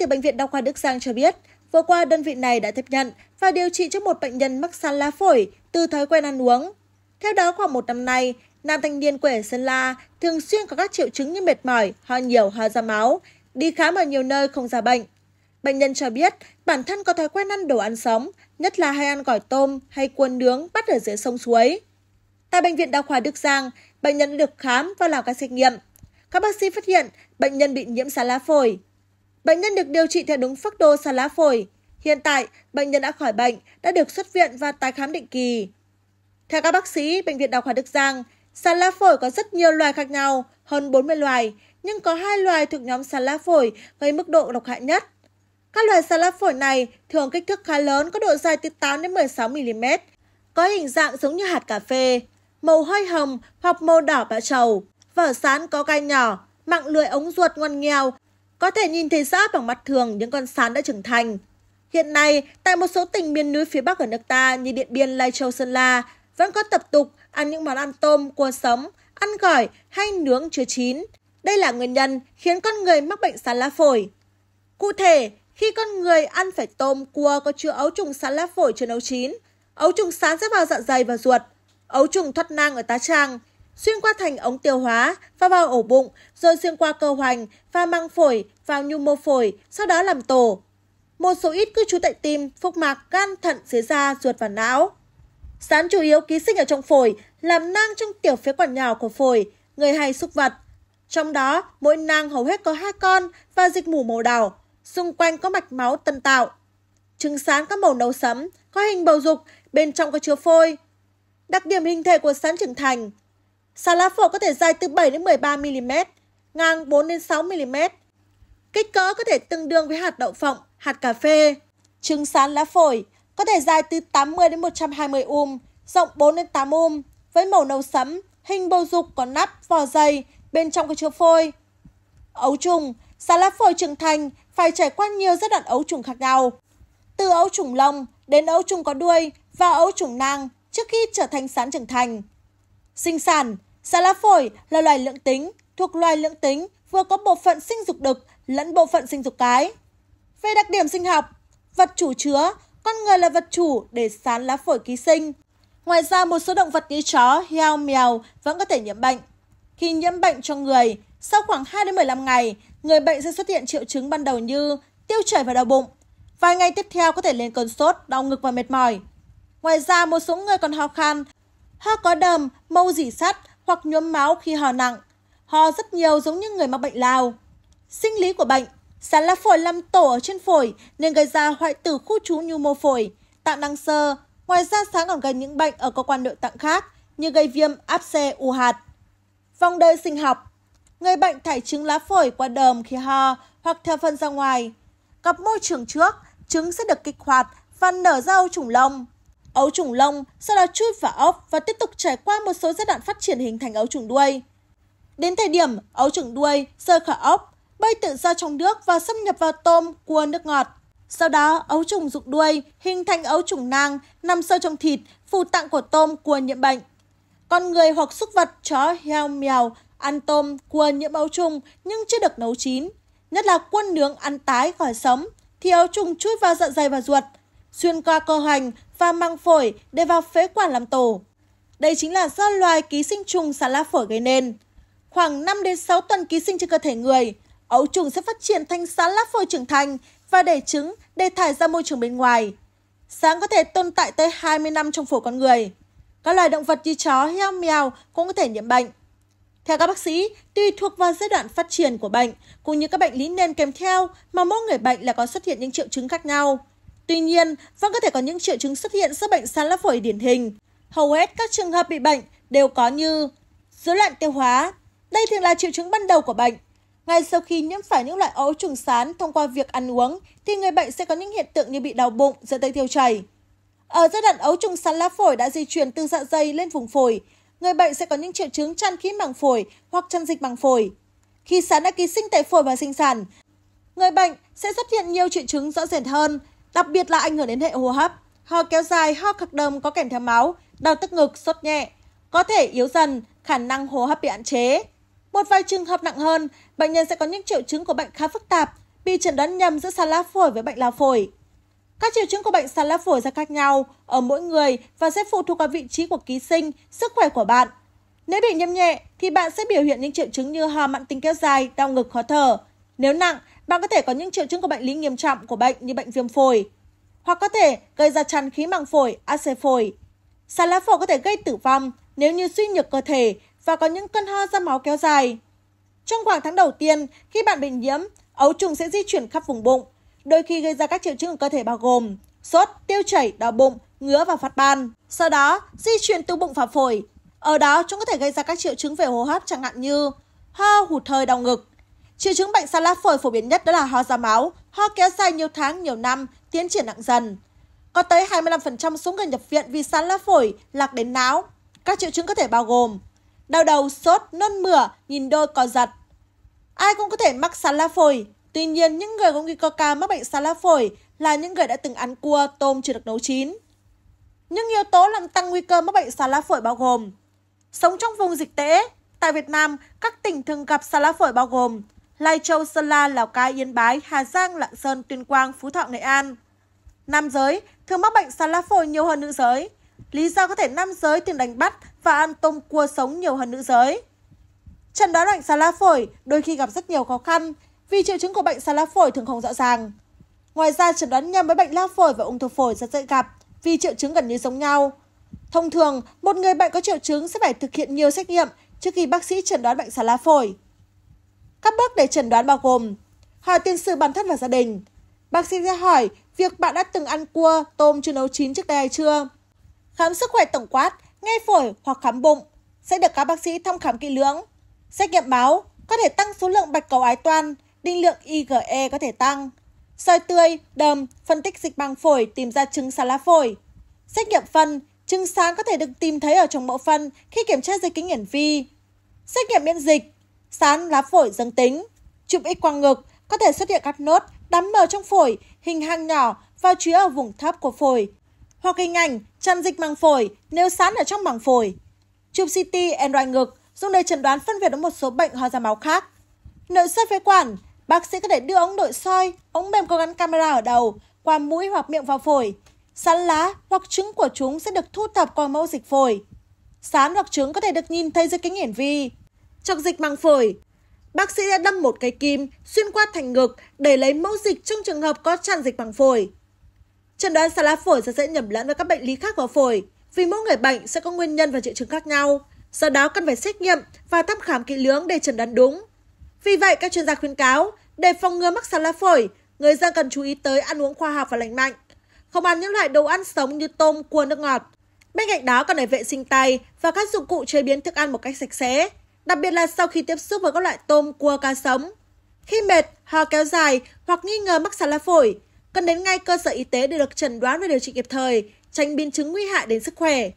từ bệnh viện đa khoa Đức Giang cho biết, vừa qua đơn vị này đã tiếp nhận và điều trị cho một bệnh nhân mắc sán lá phổi từ thói quen ăn uống. Theo đó khoảng một năm nay, nam thanh niên quê ở Sơn La thường xuyên có các triệu chứng như mệt mỏi, ho nhiều, ho ra máu, đi khám ở nhiều nơi không ra bệnh. Bệnh nhân cho biết bản thân có thói quen ăn đồ ăn sống, nhất là hay ăn gỏi tôm hay cuốn nướng bắt ở dưới sông suối. Tại Bệnh viện Đa khoa Đức Giang, bệnh nhân được khám và làm các xét nghiệm. Các bác sĩ phát hiện bệnh nhân bị nhiễm sán lá phổi, Bệnh nhân được điều trị theo đúng phác đồ xà lá phổi. Hiện tại, bệnh nhân đã khỏi bệnh, đã được xuất viện và tái khám định kỳ. Theo các bác sĩ, Bệnh viện Đào khoa Đức Giang, xà lá phổi có rất nhiều loài khác nhau, hơn 40 loài, nhưng có hai loài thuộc nhóm xà lá phổi gây mức độ độc hại nhất. Các loài xà lá phổi này thường kích thước khá lớn có độ dài từ 8 đến 16 mm, có hình dạng giống như hạt cà phê, màu hơi hồng hoặc màu đỏ bã trầu, vỏ sán có gai nhỏ, mạng lưỡi ống ruột ngoằn nghèo có thể nhìn thấy rõ bằng mắt thường những con sán đã trưởng thành. Hiện nay, tại một số tỉnh miền núi phía Bắc ở nước ta như Điện Biên, Lai Châu, Sơn La, vẫn có tập tục ăn những món ăn tôm, cua sống, ăn gỏi hay nướng chưa chín. Đây là nguyên nhân khiến con người mắc bệnh sán lá phổi. Cụ thể, khi con người ăn phải tôm, cua có chứa ấu trùng sán lá phổi chưa nấu chín, ấu trùng sán sẽ vào dạ dày và ruột. Ấu trùng thoát nang ở tá tràng, xuyên qua thành ống tiêu hóa và vào ổ bụng, rồi xuyên qua cơ hoành và mang phổi vào nhu mô phổi, sau đó làm tổ. Một số ít cư trú tại tim, phúc mạc, gan, thận, dưới da, ruột và não. Sán chủ yếu ký sinh ở trong phổi, làm nang trong tiểu phế quản nhỏ của phổi, người hay xúc vật. Trong đó, mỗi nang hầu hết có hai con và dịch mủ màu đỏ, xung quanh có mạch máu tân tạo. Trứng sán có màu nâu sẫm, có hình bầu dục, bên trong có chứa phôi. Đặc điểm hình thể của sán trưởng thành. Sán lá phổi có thể dài từ 7 đến 13 mm, ngang 4 đến 6 mm, Kích cỡ có thể tương đương với hạt đậu phộng, hạt cà phê. Trứng sán lá phổi có thể dài từ 80 đến 120 um, rộng 4 đến 8 um, với màu nâu sẫm, hình bầu dục có nắp, vỏ dày, bên trong có chứa phôi. Ấu trùng, sán lá phổi trưởng thành phải trải qua nhiều giai đoạn ấu trùng khác nhau. Từ ấu trùng lông đến ấu trùng có đuôi và ấu trùng nang trước khi trở thành sán trưởng thành. Sinh sản, sán lá phổi là loài lưỡng tính, thuộc loài lưỡng tính vừa có bộ phận sinh dục đực lẫn bộ phận sinh dục cái. Về đặc điểm sinh học, vật chủ chứa, con người là vật chủ để sán lá phổi ký sinh. Ngoài ra một số động vật như chó, heo, mèo vẫn có thể nhiễm bệnh. Khi nhiễm bệnh cho người, sau khoảng 2 đến 15 ngày, người bệnh sẽ xuất hiện triệu chứng ban đầu như tiêu chảy và đau bụng. Vài ngày tiếp theo có thể lên cơn sốt, đau ngực và mệt mỏi. Ngoài ra một số người còn ho khan, ho có đờm, mâu dỉ sắt hoặc nhuốm máu khi ho nặng. Ho rất nhiều giống như người mắc bệnh lao sinh lý của bệnh sán lá phổi làm tổ ở trên phổi nên gây ra hoại tử khu trú nhu mô phổi tạng năng sơ ngoài ra sáng còn gây những bệnh ở cơ quan nội tạng khác như gây viêm áp xe u hạt vòng đời sinh học người bệnh thải trứng lá phổi qua đờm khi ho hoặc theo phân ra ngoài gặp môi trường trước trứng sẽ được kích hoạt và nở ra ấu trùng lông ấu trùng lông sau đó chui vào ốc và tiếp tục trải qua một số giai đoạn phát triển hình thành ấu trùng đuôi đến thời điểm ấu trùng đuôi rơi khỏi ốc bơi tự do trong nước và xâm nhập vào tôm, cua nước ngọt. Sau đó, ấu trùng rụng đuôi, hình thành ấu trùng nang, nằm sâu trong thịt, phù tạng của tôm, cua nhiễm bệnh. Con người hoặc súc vật, chó, heo, mèo, ăn tôm, cua nhiễm ấu trùng nhưng chưa được nấu chín. Nhất là quân nướng ăn tái khỏi sống, thì ấu trùng chui vào dạ dày và ruột, xuyên qua cơ hoành và mang phổi để vào phế quản làm tổ. Đây chính là do loài ký sinh trùng xà lá phổi gây nên. Khoảng 5 đến 6 tuần ký sinh trên cơ thể người, ấu trùng sẽ phát triển thành sán lá phổi trưởng thành và đẻ trứng để thải ra môi trường bên ngoài. Sán có thể tồn tại tới 20 năm trong phổi con người. Các loài động vật như chó, heo, mèo cũng có thể nhiễm bệnh. Theo các bác sĩ, tùy thuộc vào giai đoạn phát triển của bệnh cũng như các bệnh lý nền kèm theo mà mỗi người bệnh là có xuất hiện những triệu chứng khác nhau. Tuy nhiên, vẫn có thể có những triệu chứng xuất hiện do bệnh sán lá phổi điển hình. Hầu hết các trường hợp bị bệnh đều có như rối loạn tiêu hóa. Đây thường là triệu chứng ban đầu của bệnh, ngay sau khi nhiễm phải những loại ấu trùng sán thông qua việc ăn uống, thì người bệnh sẽ có những hiện tượng như bị đau bụng, dẫn tới tiêu chảy. Ở giai đoạn ấu trùng sán lá phổi đã di chuyển từ dạ dày lên vùng phổi, người bệnh sẽ có những triệu chứng chăn khí màng phổi hoặc chăn dịch màng phổi. Khi sán đã ký sinh tại phổi và sinh sản, người bệnh sẽ xuất hiện nhiều triệu chứng rõ rệt hơn, đặc biệt là ảnh hưởng đến hệ hô hấp, ho kéo dài, ho khạc đờm có kèm theo máu, đau tức ngực, sốt nhẹ, có thể yếu dần, khả năng hô hấp bị hạn chế một vài trường hợp nặng hơn bệnh nhân sẽ có những triệu chứng của bệnh khá phức tạp bị chẩn đoán nhầm giữa sán lá phổi với bệnh lao phổi các triệu chứng của bệnh sán lá phổi ra khác nhau ở mỗi người và sẽ phụ thuộc vào vị trí của ký sinh sức khỏe của bạn nếu bị nhiễm nhẹ thì bạn sẽ biểu hiện những triệu chứng như ho mặn tính kéo dài đau ngực khó thở nếu nặng bạn có thể có những triệu chứng của bệnh lý nghiêm trọng của bệnh như bệnh viêm phổi hoặc có thể gây ra tràn khí màng phổi ac phổi sán lá phổi có thể gây tử vong nếu như suy nhược cơ thể và có những cơn ho ra máu kéo dài. Trong khoảng tháng đầu tiên, khi bạn bị nhiễm, ấu trùng sẽ di chuyển khắp vùng bụng, đôi khi gây ra các triệu chứng ở cơ thể bao gồm sốt, tiêu chảy, đau bụng, ngứa và phát ban. Sau đó, di chuyển từ bụng vào phổi. Ở đó, chúng có thể gây ra các triệu chứng về hô hấp chẳng hạn như ho, hụt hơi, đau ngực. Triệu chứng bệnh sa lá phổi phổ biến nhất đó là ho ra máu, ho kéo dài nhiều tháng, nhiều năm, tiến triển nặng dần. Có tới 25% số người nhập viện vì sa lá phổi lạc đến não. Các triệu chứng có thể bao gồm đau đầu, sốt, nôn mửa, nhìn đôi co giật. Ai cũng có thể mắc sán lá phổi, tuy nhiên những người có nguy cơ cao mắc bệnh sán lá phổi là những người đã từng ăn cua, tôm chưa được nấu chín. Những yếu tố làm tăng nguy cơ mắc bệnh sán lá phổi bao gồm Sống trong vùng dịch tễ, tại Việt Nam, các tỉnh thường gặp sán lá phổi bao gồm Lai Châu, Sơn La, Lào Cai, Yên Bái, Hà Giang, Lạng Sơn, Tuyên Quang, Phú Thọ, Nghệ An. Nam giới thường mắc bệnh sán lá phổi nhiều hơn nữ giới. Lý do có thể nam giới thường đánh bắt và ăn tôm cua sống nhiều hơn nữ giới. Trần đoán bệnh xà lá phổi đôi khi gặp rất nhiều khó khăn vì triệu chứng của bệnh xà lá phổi thường không rõ ràng. Ngoài ra chẩn đoán nhầm với bệnh lao phổi và ung thư phổi rất dễ gặp vì triệu chứng gần như giống nhau. Thông thường, một người bệnh có triệu chứng sẽ phải thực hiện nhiều xét nghiệm trước khi bác sĩ chẩn đoán bệnh xà lá phổi. Các bước để chẩn đoán bao gồm hỏi tiền sử bản thân và gia đình. Bác sĩ sẽ hỏi việc bạn đã từng ăn cua, tôm chưa nấu chín trước đây hay chưa. Khám sức khỏe tổng quát nghe phổi hoặc khám bụng sẽ được các bác sĩ thăm khám kỹ lưỡng. Xét nghiệm máu có thể tăng số lượng bạch cầu ái toan, định lượng IgE có thể tăng. Soi tươi, đờm, phân tích dịch bằng phổi tìm ra trứng xà lá phổi. Xét nghiệm phân, trứng sáng có thể được tìm thấy ở trong mẫu phân khi kiểm tra dây kính hiển vi. Xét nghiệm miễn dịch, sán lá phổi dương tính. Chụp x quang ngực có thể xuất hiện các nốt đám mờ trong phổi, hình hang nhỏ và chứa ở vùng thấp của phổi. Hoặc hình ảnh Tràn dịch màng phổi nếu sán ở trong màng phổi. Chụp CT MRI ngực dùng để chẩn đoán phân biệt với một số bệnh ho ra máu khác. Nội soi phế quản, bác sĩ có thể đưa ống nội soi, ống mềm có gắn camera ở đầu, qua mũi hoặc miệng vào phổi. Sán lá hoặc trứng của chúng sẽ được thu thập qua mẫu dịch phổi. Sán hoặc trứng có thể được nhìn thấy dưới kính hiển vi. Chọc dịch màng phổi, bác sĩ đã đâm một cây kim xuyên qua thành ngực để lấy mẫu dịch trong trường hợp có tràn dịch màng phổi. Chẩn đoán xà lá phổi rất dễ nhầm lẫn với các bệnh lý khác của phổi, vì mỗi người bệnh sẽ có nguyên nhân và triệu chứng khác nhau. Do đó cần phải xét nghiệm và thăm khám kỹ lưỡng để chẩn đoán đúng. Vì vậy, các chuyên gia khuyến cáo, để phòng ngừa mắc xà lá phổi, người dân cần chú ý tới ăn uống khoa học và lành mạnh, không ăn những loại đồ ăn sống như tôm, cua, nước ngọt. Bên cạnh đó cần phải vệ sinh tay và các dụng cụ chế biến thức ăn một cách sạch sẽ, đặc biệt là sau khi tiếp xúc với các loại tôm, cua, cá sống. Khi mệt, ho kéo dài hoặc nghi ngờ mắc xà lá phổi, cần đến ngay cơ sở y tế để được chẩn đoán và điều trị kịp thời tránh biến chứng nguy hại đến sức khỏe